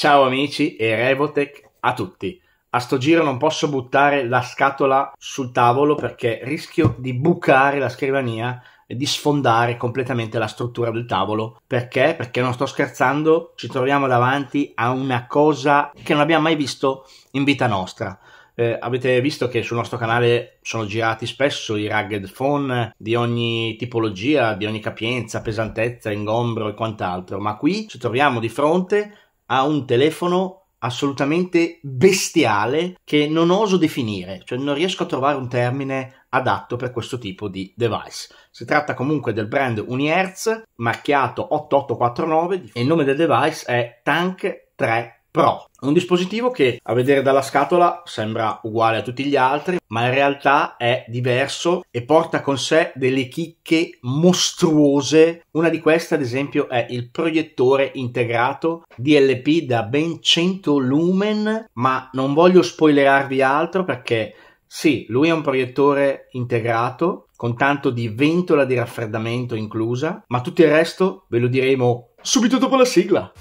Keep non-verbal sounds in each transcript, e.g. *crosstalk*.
Ciao amici e Revotech a tutti. A sto giro non posso buttare la scatola sul tavolo perché rischio di bucare la scrivania e di sfondare completamente la struttura del tavolo. Perché? Perché non sto scherzando, ci troviamo davanti a una cosa che non abbiamo mai visto in vita nostra. Eh, avete visto che sul nostro canale sono girati spesso i rugged phone di ogni tipologia, di ogni capienza, pesantezza, ingombro e quant'altro, ma qui ci troviamo di fronte ha un telefono assolutamente bestiale che non oso definire, cioè non riesco a trovare un termine adatto per questo tipo di device. Si tratta comunque del brand Unihertz marchiato 8849 e il nome del device è Tank 3 Pro, un dispositivo che a vedere dalla scatola sembra uguale a tutti gli altri, ma in realtà è diverso e porta con sé delle chicche mostruose. Una di queste, ad esempio, è il proiettore integrato DLP da ben 100 lumen, ma non voglio spoilerarvi altro perché sì, lui è un proiettore integrato con tanto di ventola di raffreddamento inclusa, ma tutto il resto ve lo diremo subito dopo la sigla.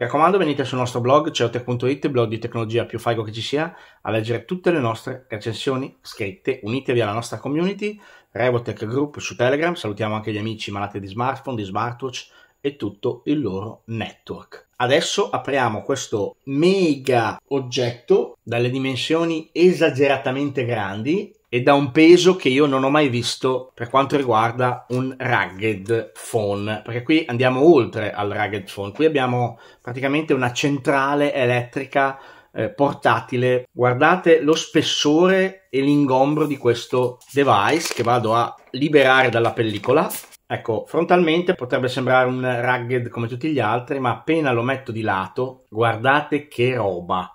Mi raccomando, venite sul nostro blog ceote.it, blog di tecnologia più figo che ci sia, a leggere tutte le nostre recensioni scritte. Unitevi alla nostra community, Revotech Group su Telegram. Salutiamo anche gli amici malati di smartphone, di smartwatch e tutto il loro network. Adesso apriamo questo mega oggetto dalle dimensioni esageratamente grandi e da un peso che io non ho mai visto per quanto riguarda un rugged phone, perché qui andiamo oltre al rugged phone, qui abbiamo praticamente una centrale elettrica eh, portatile. Guardate lo spessore e l'ingombro di questo device che vado a liberare dalla pellicola Ecco, frontalmente potrebbe sembrare un rugged come tutti gli altri, ma appena lo metto di lato, guardate che roba!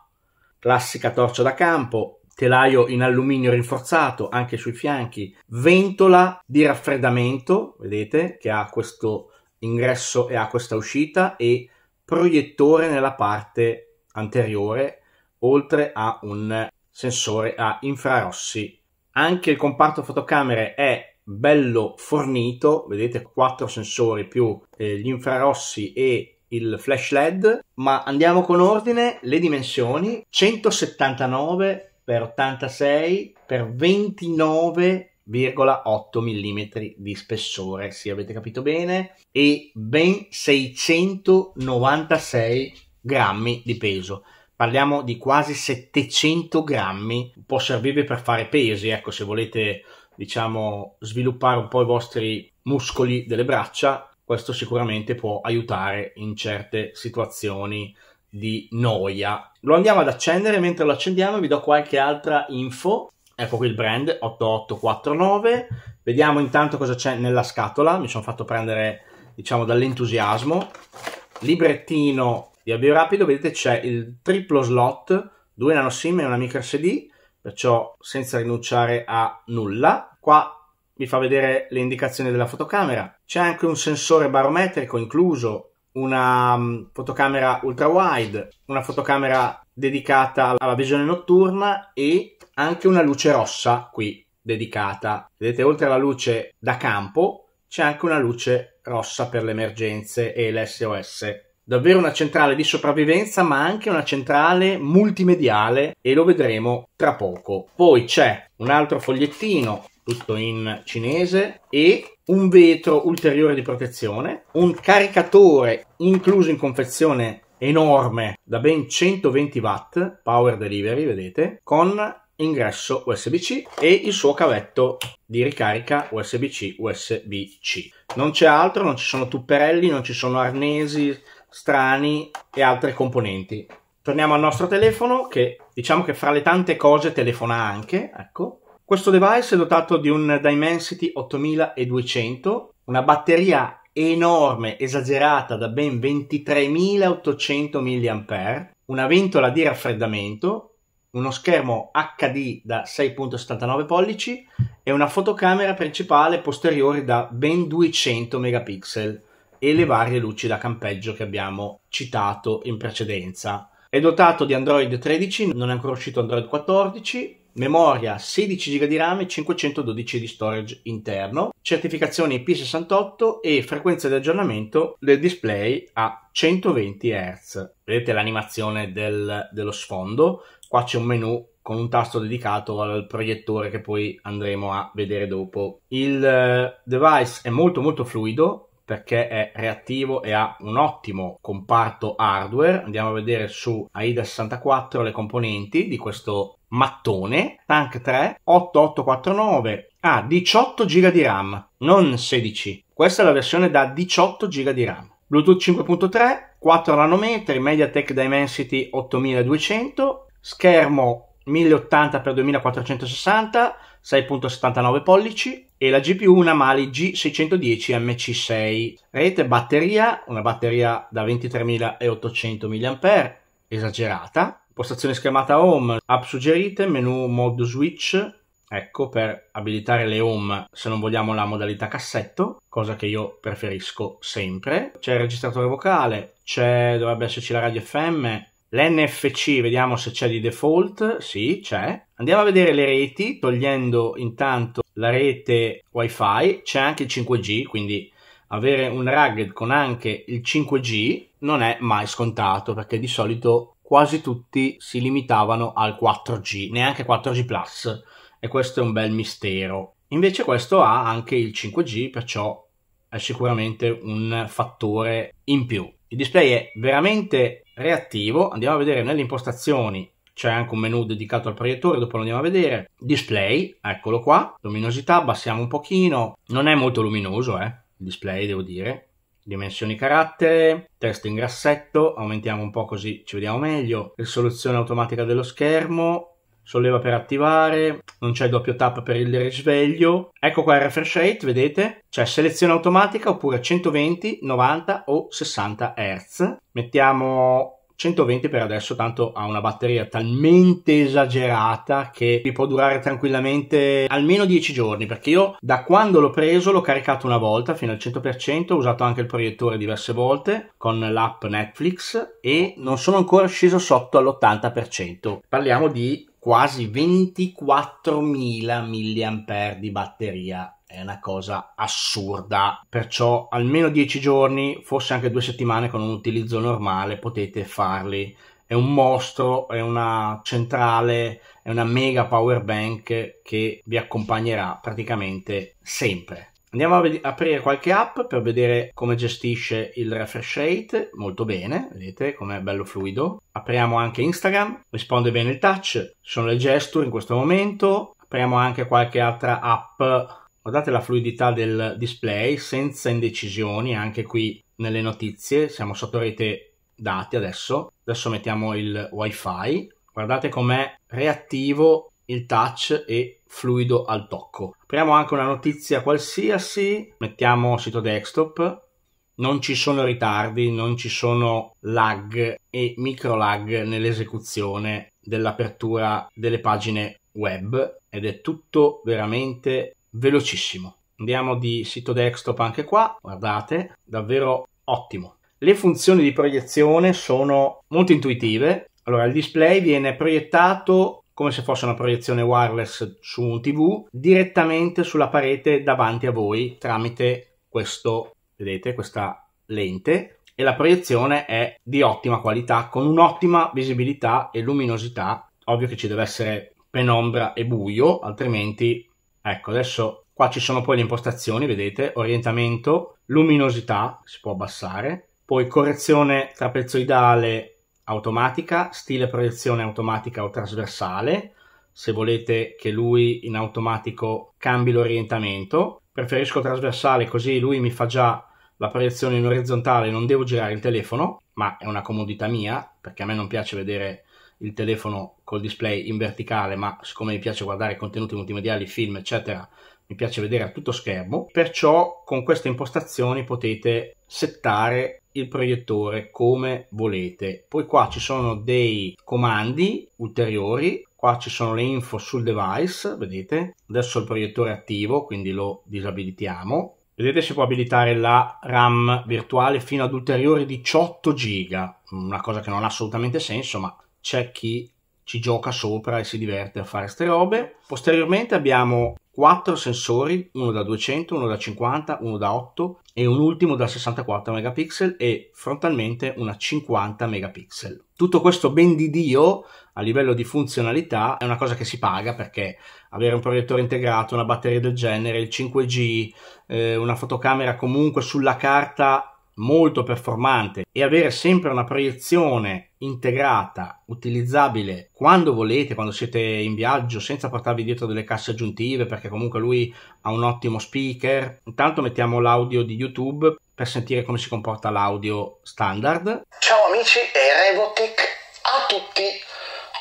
Classica torcia da campo, telaio in alluminio rinforzato anche sui fianchi, ventola di raffreddamento, vedete, che ha questo ingresso e ha questa uscita e proiettore nella parte anteriore, oltre a un sensore a infrarossi. Anche il comparto fotocamere è bello fornito, vedete quattro sensori più eh, gli infrarossi e il flash LED, ma andiamo con ordine, le dimensioni 179 x 86 x 29 8 mm di spessore, se avete capito bene, e ben 696 grammi di peso. Parliamo di quasi 700 grammi, può servirvi per fare pesi, ecco, se volete diciamo, sviluppare un po' i vostri muscoli delle braccia, questo sicuramente può aiutare in certe situazioni di noia. Lo andiamo ad accendere, mentre lo accendiamo vi do qualche altra info. Ecco qui il brand 8849. Vediamo intanto cosa c'è nella scatola, mi sono fatto prendere, diciamo, dall'entusiasmo. Librettino di avvio rapido, vedete c'è il triplo slot, due nano SIM e una micro SD perciò senza rinunciare a nulla. Qua vi fa vedere le indicazioni della fotocamera. C'è anche un sensore barometrico incluso, una mm, fotocamera ultra wide, una fotocamera dedicata alla visione notturna e anche una luce rossa qui dedicata. Vedete, oltre alla luce da campo c'è anche una luce rossa per le emergenze e l'SOS davvero una centrale di sopravvivenza, ma anche una centrale multimediale e lo vedremo tra poco. Poi c'è un altro fogliettino, tutto in cinese, e un vetro ulteriore di protezione, un caricatore incluso in confezione enorme da ben 120 watt, power delivery, vedete, con ingresso USB-C e il suo cavetto di ricarica USB-C USB-C. Non c'è altro, non ci sono tupperelli, non ci sono arnesi, strani e altre componenti. Torniamo al nostro telefono che diciamo che fra le tante cose telefona anche, ecco. Questo device è dotato di un Dimensity 8200, una batteria enorme, esagerata da ben 23.800 mAh, una ventola di raffreddamento, uno schermo HD da 6.79 pollici e una fotocamera principale posteriore da ben 200 megapixel e le varie luci da campeggio che abbiamo citato in precedenza. È dotato di Android 13, non è ancora uscito Android 14, memoria 16 GB di RAM e 512 di storage interno, certificazioni IP68 e frequenza di aggiornamento del display a 120 Hz. Vedete l'animazione del, dello sfondo, qua c'è un menu con un tasto dedicato al proiettore che poi andremo a vedere dopo. Il eh, device è molto molto fluido, perché è reattivo e ha un ottimo comparto hardware. Andiamo a vedere su AIDA 64 le componenti di questo mattone. Tank 3 8849 ha ah, 18 GB di RAM, non 16. Questa è la versione da 18 GB di RAM. Bluetooth 5.3, 4 nanometri, MediaTek Dimensity 8200, schermo 1080x2460, 6.79 pollici, e la GPU una Mali G610 MC6. Rete batteria, una batteria da 23.800 mAh, esagerata. Postazione schermata home, app suggerite, menu mode switch, ecco per abilitare le home se non vogliamo la modalità cassetto, cosa che io preferisco sempre. C'è il registratore vocale, c'è, dovrebbe esserci la radio FM, l'NFC, vediamo se c'è di default, sì c'è. Andiamo a vedere le reti togliendo intanto la rete wifi, c'è anche il 5G, quindi avere un rugged con anche il 5G non è mai scontato perché di solito quasi tutti si limitavano al 4G, neanche 4G Plus e questo è un bel mistero. Invece questo ha anche il 5G, perciò è sicuramente un fattore in più. Il display è veramente reattivo, andiamo a vedere nelle impostazioni c'è anche un menu dedicato al proiettore, dopo lo andiamo a vedere. Display, eccolo qua, luminosità, abbassiamo un pochino, non è molto luminoso eh, il display devo dire. Dimensioni carattere, testo in grassetto, aumentiamo un po' così ci vediamo meglio. Risoluzione automatica dello schermo, solleva per attivare, non c'è doppio tap per il risveglio. Ecco qua il refresh rate, vedete? C'è selezione automatica oppure 120, 90 o 60 Hz. Mettiamo 120 per adesso tanto ha una batteria talmente esagerata che vi può durare tranquillamente almeno 10 giorni perché io da quando l'ho preso l'ho caricato una volta fino al 100% ho usato anche il proiettore diverse volte con l'app Netflix e non sono ancora sceso sotto all'80% parliamo di quasi 24.000 mAh di batteria è una cosa assurda. Perciò almeno 10 giorni, forse anche due settimane con un utilizzo normale, potete farli. È un mostro, è una centrale, è una mega power bank che vi accompagnerà praticamente sempre. Andiamo a ved- aprire qualche app per vedere come gestisce il refresh rate, molto bene, vedete com'è bello fluido. Apriamo anche Instagram, risponde bene il touch, sono le gesture in questo momento. Apriamo anche qualche altra app Guardate la fluidità del display senza indecisioni, anche qui nelle notizie, siamo sotto rete dati adesso. Adesso mettiamo il wifi. Guardate com'è reattivo il touch e fluido al tocco. Apriamo anche una notizia qualsiasi, mettiamo sito desktop, non ci sono ritardi, non ci sono lag e micro lag nell'esecuzione dell'apertura delle pagine web ed è tutto veramente velocissimo. Andiamo di sito desktop anche qua, guardate, davvero ottimo. Le funzioni di proiezione sono molto intuitive. Allora, il display viene proiettato come se fosse una proiezione wireless su un TV direttamente sulla parete davanti a voi tramite questo, vedete, questa lente e la proiezione è di ottima qualità con un'ottima visibilità e luminosità. Ovvio che ci deve essere penombra e buio, altrimenti Ecco, adesso qua ci sono poi le impostazioni, vedete, orientamento, luminosità, si può abbassare, poi correzione trapezoidale automatica, stile proiezione automatica o trasversale, se volete che lui in automatico cambi l'orientamento. Preferisco trasversale così lui mi fa già la proiezione in orizzontale, non devo girare il telefono, ma è una comodità mia perché a me non piace vedere il telefono col display in verticale, ma siccome mi piace guardare contenuti multimediali, film, eccetera, mi piace vedere a tutto schermo. Perciò con queste impostazioni potete settare il proiettore come volete. Poi qua ci sono dei comandi ulteriori, qua ci sono le info sul device, vedete? Adesso il proiettore è attivo, quindi lo disabilitiamo. Vedete si può abilitare la RAM virtuale fino ad ulteriori 18 GB, una cosa che non ha assolutamente senso, ma c'è chi ci gioca sopra e si diverte a fare queste robe. Posteriormente abbiamo quattro sensori, uno da 200, uno da 50, uno da 8 e un ultimo da 64 megapixel e frontalmente una 50 megapixel. Tutto questo ben di Dio a livello di funzionalità è una cosa che si paga perché avere un proiettore integrato, una batteria del genere, il 5G, eh, una fotocamera comunque sulla carta molto performante e avere sempre una proiezione integrata, utilizzabile quando volete, quando siete in viaggio, senza portarvi dietro delle casse aggiuntive, perché comunque lui ha un ottimo speaker. Intanto mettiamo l'audio di YouTube per sentire come si comporta l'audio standard. Ciao amici e Revotic a tutti!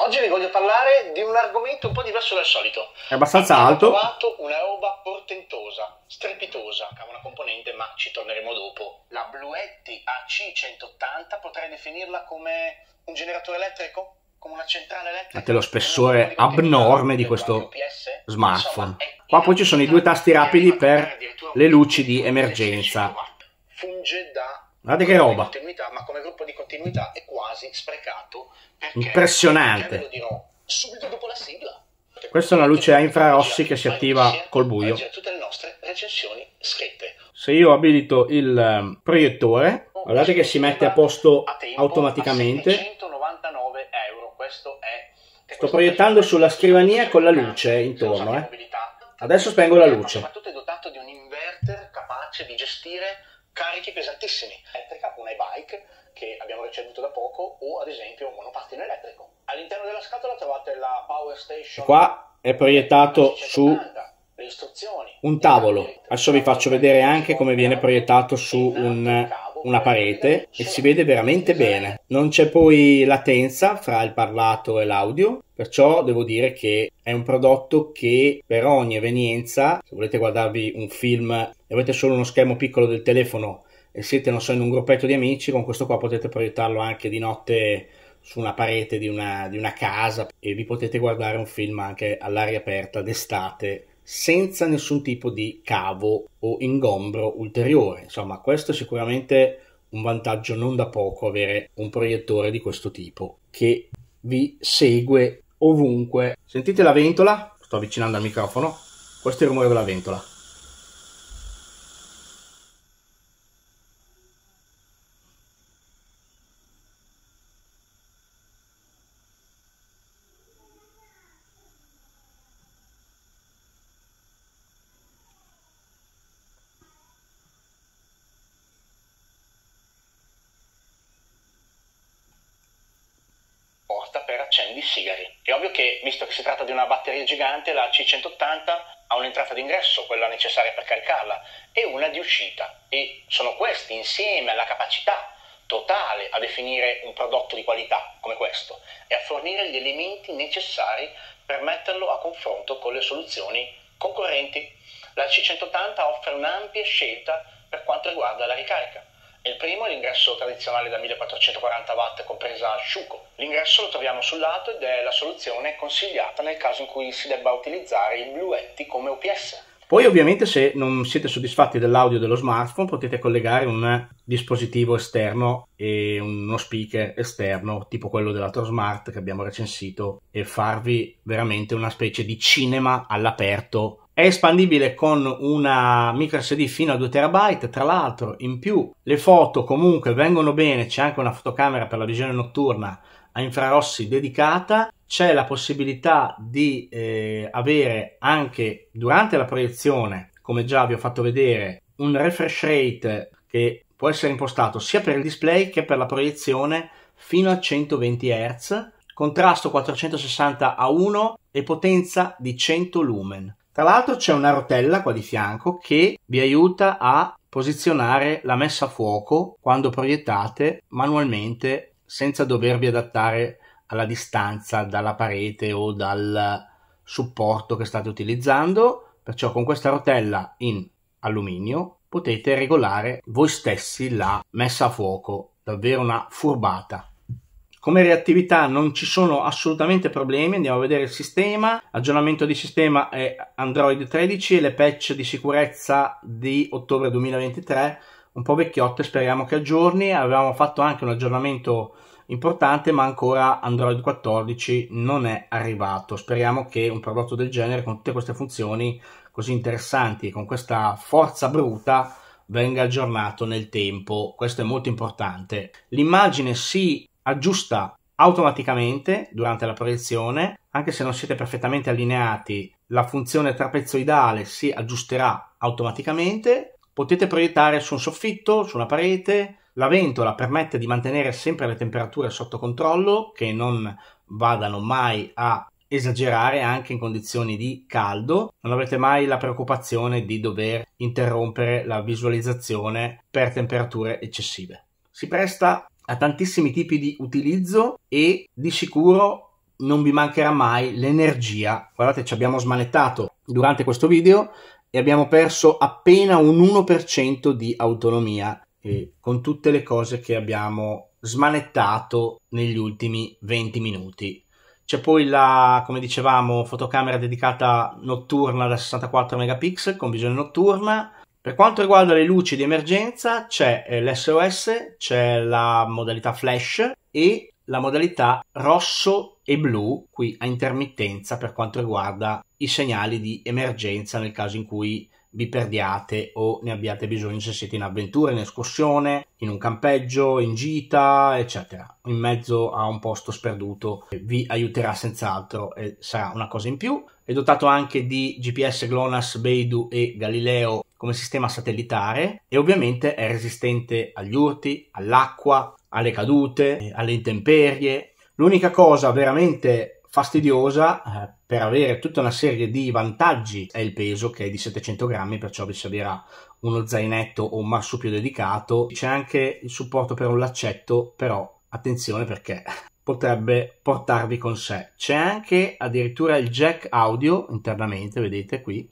Oggi vi voglio parlare di un argomento un po' diverso dal solito. È abbastanza Abbiamo alto. Ho trovato una roba portentosa, strepitosa, che ha una componente, ma ci torneremo dopo. La Bluetti AC180 potrei definirla come un generatore elettrico? Come una centrale elettrica? Fate lo spessore abnorme di questo smartphone. Qua poi ci sono i due tasti rapidi per le luci di emergenza. Funge da Guardate che roba. ma come gruppo di continuità è quasi sprecato Impressionante. Perché dirò subito dopo la sigla. Questa è una luce a infrarossi che si attiva col buio. Tutte le nostre recensioni scritte. Se io abilito il ehm, proiettore, guardate che si mette a posto automaticamente. Sto proiettando sulla scrivania con la luce intorno. Eh. Adesso spengo la luce. Soprattutto è dotato di un inverter capace di gestire carichi pesantissimi, elettrica, una e-bike che abbiamo ricevuto da poco o ad esempio un monopattino elettrico. All'interno della scatola trovate la power station. Qua è proiettato su le istruzioni, un tavolo. Adesso vi faccio vedere anche come viene proiettato su un una parete e si vede veramente bene. Non c'è poi latenza fra il parlato e l'audio, perciò devo dire che è un prodotto che per ogni evenienza, se volete guardarvi un film e avete solo uno schermo piccolo del telefono e siete, non so, in un gruppetto di amici, con questo qua potete proiettarlo anche di notte su una parete di una, di una casa e vi potete guardare un film anche all'aria aperta d'estate senza nessun tipo di cavo o ingombro ulteriore. Insomma, questo è sicuramente un vantaggio non da poco avere un proiettore di questo tipo che vi segue ovunque. Sentite la ventola? Sto avvicinando al microfono. Questo è il rumore della ventola. accendi sigari. È ovvio che, visto che si tratta di una batteria gigante, la C180 ha un'entrata d'ingresso, quella necessaria per caricarla, e una di uscita. E sono questi, insieme alla capacità totale a definire un prodotto di qualità come questo e a fornire gli elementi necessari per metterlo a confronto con le soluzioni concorrenti. La C180 offre un'ampia scelta per quanto riguarda la ricarica. Il primo è l'ingresso tradizionale da 1440 watt, compresa asciuco. L'ingresso lo troviamo sul lato ed è la soluzione consigliata nel caso in cui si debba utilizzare i bluetti come OPS. Poi ovviamente se non siete soddisfatti dell'audio dello smartphone potete collegare un dispositivo esterno e uno speaker esterno tipo quello della smart che abbiamo recensito e farvi veramente una specie di cinema all'aperto è espandibile con una micro SD fino a 2 terabyte, tra l'altro in più le foto comunque vengono bene, c'è anche una fotocamera per la visione notturna a infrarossi dedicata, c'è la possibilità di eh, avere anche durante la proiezione, come già vi ho fatto vedere, un refresh rate che può essere impostato sia per il display che per la proiezione fino a 120 Hz, contrasto 460 a 1 e potenza di 100 lumen. Tra l'altro c'è una rotella qua di fianco che vi aiuta a posizionare la messa a fuoco quando proiettate manualmente senza dovervi adattare alla distanza dalla parete o dal supporto che state utilizzando. Perciò con questa rotella in alluminio potete regolare voi stessi la messa a fuoco. Davvero una furbata. Come reattività non ci sono assolutamente problemi, andiamo a vedere il sistema, aggiornamento di sistema è Android 13 e le patch di sicurezza di ottobre 2023, un po' vecchiotte, speriamo che aggiorni, avevamo fatto anche un aggiornamento importante ma ancora Android 14 non è arrivato, speriamo che un prodotto del genere con tutte queste funzioni così interessanti e con questa forza bruta venga aggiornato nel tempo, questo è molto importante. L'immagine si aggiusta automaticamente durante la proiezione, anche se non siete perfettamente allineati, la funzione trapezoidale si aggiusterà automaticamente. Potete proiettare su un soffitto, su una parete. La ventola permette di mantenere sempre le temperature sotto controllo, che non vadano mai a esagerare anche in condizioni di caldo, non avrete mai la preoccupazione di dover interrompere la visualizzazione per temperature eccessive. Si presta ha tantissimi tipi di utilizzo e di sicuro non vi mancherà mai l'energia. Guardate, ci abbiamo smanettato durante questo video e abbiamo perso appena un 1% di autonomia eh, con tutte le cose che abbiamo smanettato negli ultimi 20 minuti. C'è poi la, come dicevamo, fotocamera dedicata notturna da 64 megapixel con visione notturna per quanto riguarda le luci di emergenza c'è eh, l'SOS, c'è la modalità flash e la modalità rosso e blu qui a intermittenza per quanto riguarda i segnali di emergenza nel caso in cui vi perdiate o ne abbiate bisogno se siete in avventura, in escursione, in un campeggio, in gita, eccetera. In mezzo a un posto sperduto vi aiuterà senz'altro e sarà una cosa in più. È dotato anche di GPS GLONASS, Beidou e Galileo come sistema satellitare e ovviamente è resistente agli urti, all'acqua, alle cadute, alle intemperie. L'unica cosa veramente fastidiosa eh, per avere tutta una serie di vantaggi è il peso che è di 700 grammi perciò vi servirà uno zainetto o un marsupio dedicato c'è anche il supporto per un laccetto però attenzione perché *laughs* potrebbe portarvi con sé c'è anche addirittura il jack audio internamente vedete qui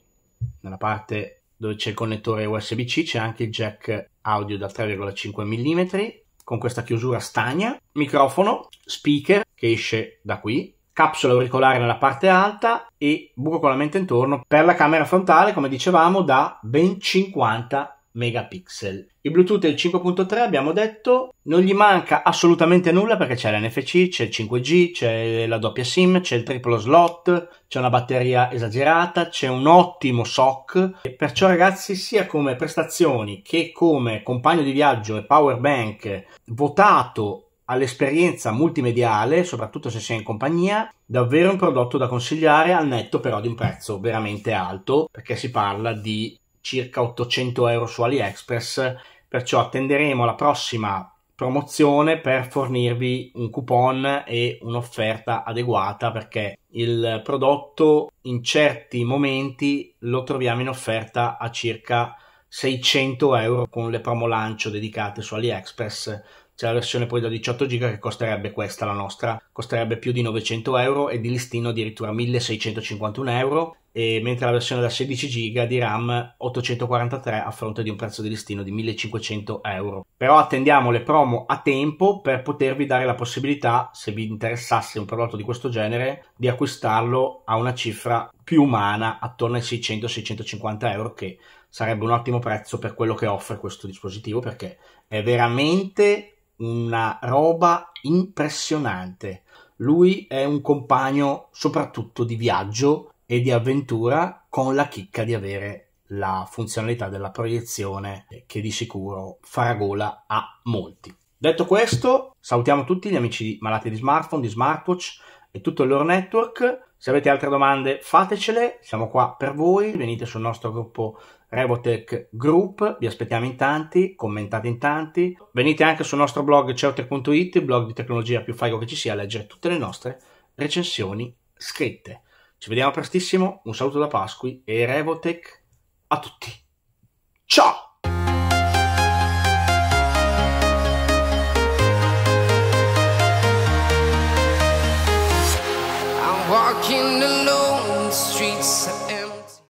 nella parte dove c'è il connettore USB-C, c'è anche il jack audio da 3,5 mm con questa chiusura stagna, microfono, speaker che esce da qui, capsula auricolare nella parte alta e buco con la mente intorno per la camera frontale, come dicevamo, da ben 50 mm megapixel. Il Bluetooth del 5.3 abbiamo detto non gli manca assolutamente nulla perché c'è l'NFC, c'è il 5G, c'è la doppia SIM, c'è il triplo slot, c'è una batteria esagerata, c'è un ottimo SOC e perciò ragazzi sia come prestazioni che come compagno di viaggio e power bank votato all'esperienza multimediale, soprattutto se si è in compagnia, davvero un prodotto da consigliare al netto però di un prezzo veramente alto, perché si parla di circa 800 euro su AliExpress, perciò attenderemo la prossima promozione per fornirvi un coupon e un'offerta adeguata perché il prodotto in certi momenti lo troviamo in offerta a circa 600 euro con le promo lancio dedicate su AliExpress c'è la versione poi da 18 giga che costerebbe questa, la nostra, costerebbe più di 900 euro e di listino addirittura 1651 euro, mentre la versione da 16 giga di RAM 843 a fronte di un prezzo di listino di 1500 euro. Però attendiamo le promo a tempo per potervi dare la possibilità, se vi interessasse un prodotto di questo genere, di acquistarlo a una cifra più umana, attorno ai 600-650 euro, che sarebbe un ottimo prezzo per quello che offre questo dispositivo perché è veramente una roba impressionante. Lui è un compagno soprattutto di viaggio e di avventura con la chicca di avere la funzionalità della proiezione che di sicuro farà gola a molti. Detto questo, salutiamo tutti gli amici malati di smartphone, di smartwatch e tutto il loro network. Se avete altre domande fatecele, siamo qua per voi, venite sul nostro gruppo Revotech Group, vi aspettiamo in tanti, commentate in tanti, venite anche sul nostro blog certec.it, il blog di tecnologia più figo che ci sia, a leggere tutte le nostre recensioni scritte. Ci vediamo prestissimo, un saluto da Pasqui e Revotech a tutti. Ciao! alone, the streets